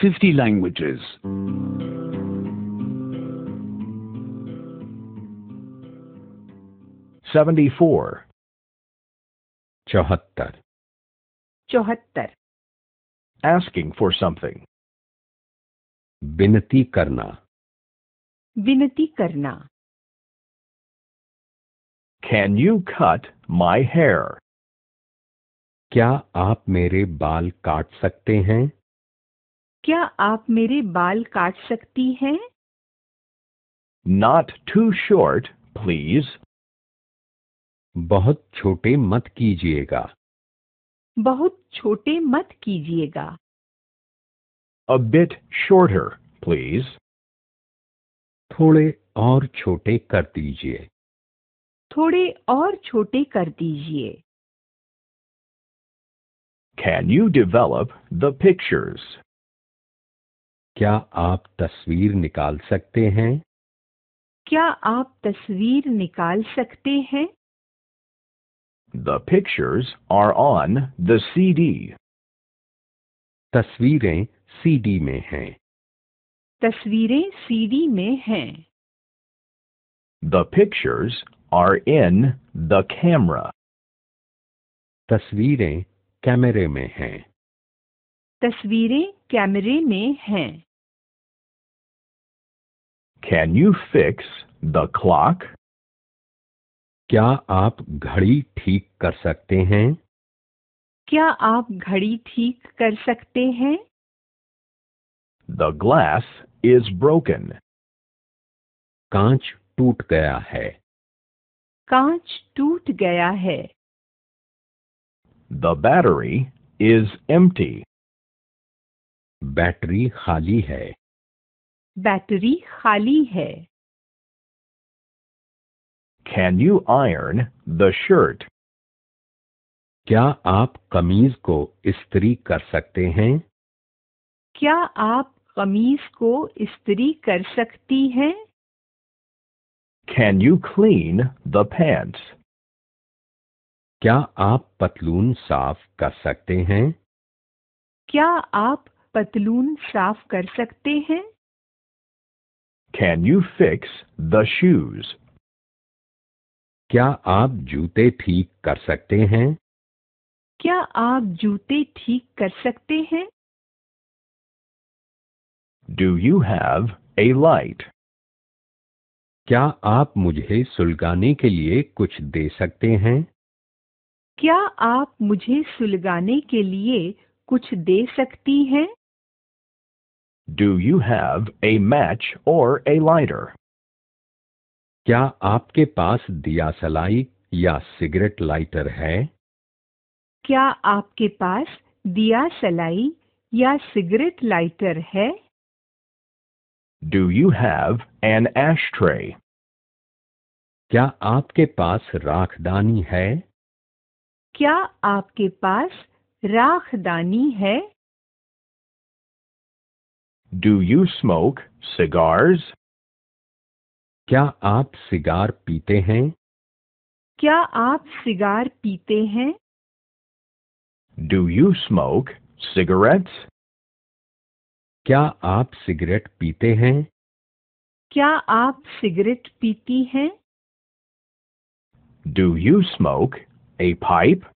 50 languages. Seventy-four. Chohattar. Chohattar. Asking for something. Binati karna. Binati karna. Can you cut my hair? Kya आप mere बाल काट sakte hain? क्या आप मेरे बाल काट सकती हैं Not too short, please. बहुत छोटे मत कीजिएगा बहुत छोटे मत कीजिएगा A bit shorter, please. थोड़े और छोटे कर दीजिए थोड़े और छोटे कर दीजिए Can you develop the pictures? क्या आप तस्वीर निकाल सकते हैं क्या आप तस्वीर निकाल सकते हैं pictures are on the C D तस्वीरें डी में हैं तस्वीरें सी डी में हैं the pictures are in the camera तस्वीरें कैमरे में हैं तस्वीरें कैमरे में हैं can you fix the clock? क्या आप घड़ी ठीक कर सकते हैं क्या आप घड़ी ठीक कर सकते हैं द ग्लास इज ब्रोकन कांच टूट गया है कांच टूट गया है the battery is empty battery खाली है बैटरी खाली है can you iron the shirt क्या आप कमीज को इस्त्री कर सकते हैं क्या आप कमीज को इस्त्री कर सकती हैं can you clean the pants क्या आप पतलून साफ कर सकते हैं क्या आप पतलून साफ कर सकते हैं Can you fix the shoes? क्या आप जूते ठीक कर सकते हैं क्या आप जूते ठीक कर सकते हैं Do you have a light? क्या आप मुझे सुलगाने के लिए कुछ दे सकते हैं क्या आप मुझे सुलगाने के लिए कुछ दे सकती हैं Do you have a match or a lighter? क्या आपके पास दिया सलाई या सिगरेट लाइटर है क्या आपके पास दिया सलाई या सिगरेट लाइटर है Do you have an ashtray? क्या आपके पास राखदानी है क्या आपके पास राखदानी है Do you smoke cigars? क्या आप सिगार पीते हैं क्या आप सिगार पीते हैं Do you smoke cigarettes? क्या आप सिगरेट पीते हैं क्या आप सिगरेट पीती हैं Do you smoke a pipe?